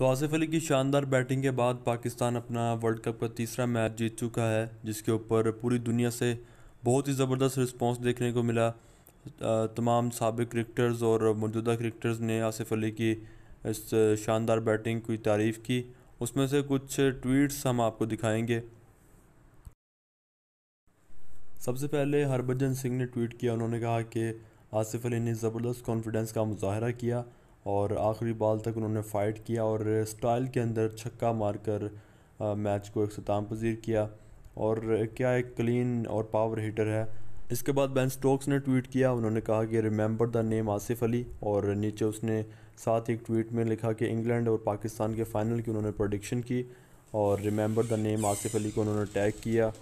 तो आसिफ अली की शानदार बैटिंग के बाद पाकिस्तान अपना वर्ल्ड कप का तीसरा मैच जीत चुका है जिसके ऊपर पूरी दुनिया से बहुत ही ज़बरदस्त रिस्पॉन्स देखने को मिला तमाम सबक क्रिकेटर्स और मौजूदा क्रिकेटर्स ने आसिफ अली की इस शानदार बैटिंग की तारीफ़ की उसमें से कुछ ट्वीट्स हम आपको दिखाएंगे सबसे पहले हरभजन सिंह ने ट्वीट किया उन्होंने कहा कि आसिफ अली ने ज़बरदस्त कॉन्फिडेंस का मुजाहरा किया और आखिरी बॉल तक उन्होंने फ़ाइट किया और स्टाइल के अंदर छक्का मारकर मैच को एक सतम पजीर किया और क्या एक क्लीन और पावर हिटर है इसके बाद बैन स्टोक्स ने ट्वीट किया उन्होंने कहा कि remember the name Asif Ali और नीचे उसने साथ एक ट्वीट में लिखा कि इंग्लैंड और पाकिस्तान के फ़ाइनल की उन्होंने प्रोडिक्शन की और remember the name Asif Ali को उन्होंने टैग किया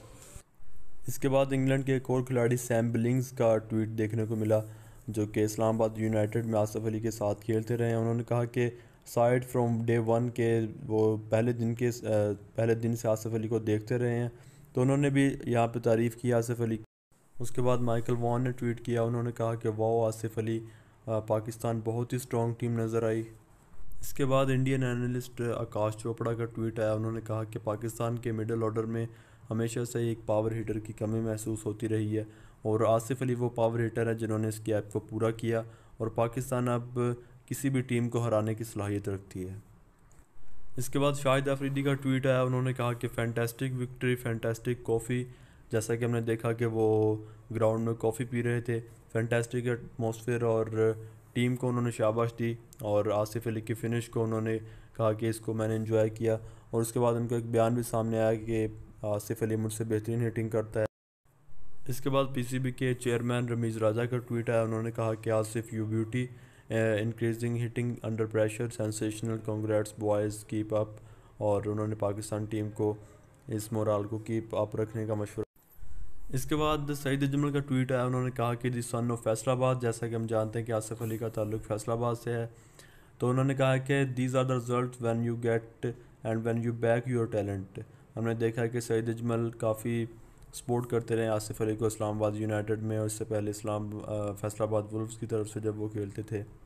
इसके बाद इंग्लैंड के एक और खिलाड़ी सैम बिलिंग्स का ट्वीट देखने को मिला जो कि इस्लामाबाद यूनाइटेड में आसफ़ अली के साथ खेलते रहे उन्होंने कहा कि साइड फ्रॉम डे वन के वो पहले दिन के पहले दिन से आसफ़ अली को देखते रहे हैं तो उन्होंने भी यहाँ पर तारीफ़ की आसफ़ अली उसके बाद माइकल वॉन ने ट्वीट किया उन्होंने कहा कि वाह आसफ़ अली पाकिस्तान बहुत ही स्ट्रॉन्ग टीम नज़र आई इसके बाद इंडियन एनालिस्ट आकाश चोपड़ा का ट्वीट आया उन्होंने कहा कि पाकिस्तान के मिडल ऑर्डर में हमेशा से एक पावर हीटर की कमी महसूस होती रही है और आसिफ अली वो पावर हीटर है जिन्होंने इस गैप को पूरा किया और पाकिस्तान अब किसी भी टीम को हराने की सलाहियत रखती है इसके बाद शाहिद आफरीदी का ट्वीट आया उन्होंने कहा कि फैंटेस्टिक विक्ट्री फैंटेस्टिक कॉफ़ी जैसा कि हमने देखा कि वो ग्राउंड में कॉफ़ी पी रहे थे फैंटेस्टिक एटमोसफियर और टीम को उन्होंने शाबाश दी और आसिफ अली की फिनिश को उन्होंने कहा कि इसको मैंने इन्जॉय किया और उसके बाद उनका एक बयान भी सामने आया कि आसिफ अली मुझसे बेहतरीन हिटिंग करता है इसके बाद पीसीबी के चेयरमैन रमीज़ राजा का ट्वीट आया उन्होंने कहा कि Asif you beauty increasing hitting under pressure sensational congrats boys keep up और उन्होंने पाकिस्तान टीम को इस मोराल को कीप अप रखने का मशवरा इसके बाद सईद अजमल का ट्वीट आया उन्होंने कहा कि दिस सन ऑफ फैसलाबाद जैसा कि हम जानते हैं कि आसिफ अली का ताल्लुक फैसलाबाद से है तो उन्होंने कहा कि these are the result when you get and when you back your talent हमने देखा है कि सईद अजमल काफ़ी सपोर्ट करते रहे आसिफ अली को इस्लामाबाद यूनाइटेड में और इससे पहले इस्लाम फैसलाबाद वुल्फ्स की तरफ से जब वो खेलते थे